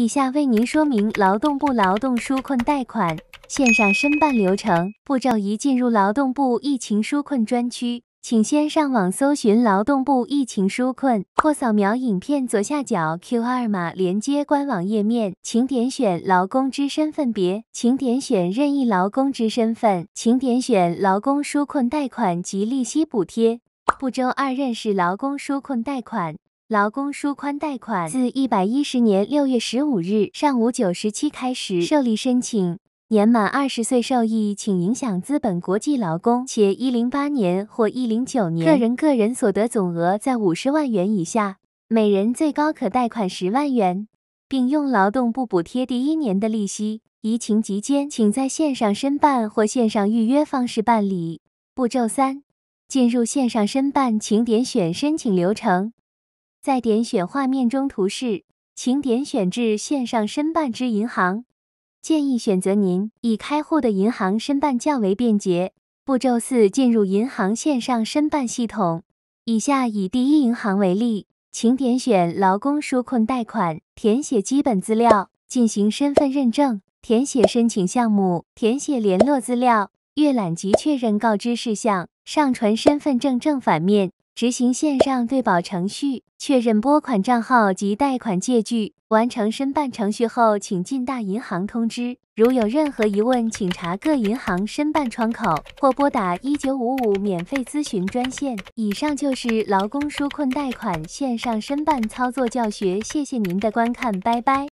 以下为您说明劳动部劳动纾困贷款线上申办流程步骤一：进入劳动部疫情纾困专区，请先上网搜寻“劳动部疫情纾困”或扫描影片左下角 QR 码连接官网页面，请点选劳工之身份别，请点选任意劳工之身份，请点选劳工纾困贷款及利息补贴。步骤二：认识劳工纾困贷款。劳工纾困贷款自一百一十年六月十五日上午九时起开始受理申请，年满二十岁受益，请影响资本国际劳工且一零八年或一零九年个人个人所得总额在五十万元以下，每人最高可贷款十万元，并用劳动部补贴第一年的利息。疫情期间，请在线上申办或线上预约方式办理。步骤三，进入线上申办，请点选申请流程。在点选画面中图示，请点选至线上申办之银行，建议选择您已开户的银行申办较为便捷。步骤四，进入银行线上申办系统。以下以第一银行为例，请点选劳工纾困贷款，填写基本资料，进行身份认证，填写申请项目，填写联络资料，阅览及确认告知事项，上传身份证正反面。执行线上对保程序，确认拨款账号及贷款借据，完成申办程序后，请进大银行通知。如有任何疑问，请查各银行申办窗口或拨打一九五五免费咨询专线。以上就是劳工纾困贷款线上申办操作教学，谢谢您的观看，拜拜。